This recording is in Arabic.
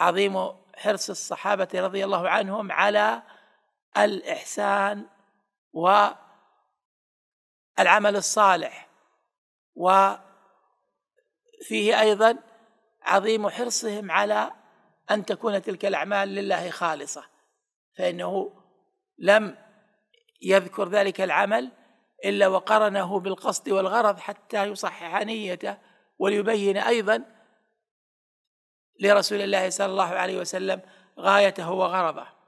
عظيم حرص الصحابه رضي الله عنهم على الاحسان والعمل الصالح وفيه ايضا عظيم حرصهم على ان تكون تلك الاعمال لله خالصه فانه لم يذكر ذلك العمل الا وقرنه بالقصد والغرض حتى يصحح نيته وليبين ايضا لرسول الله صلى الله عليه وسلم غايته وغرضه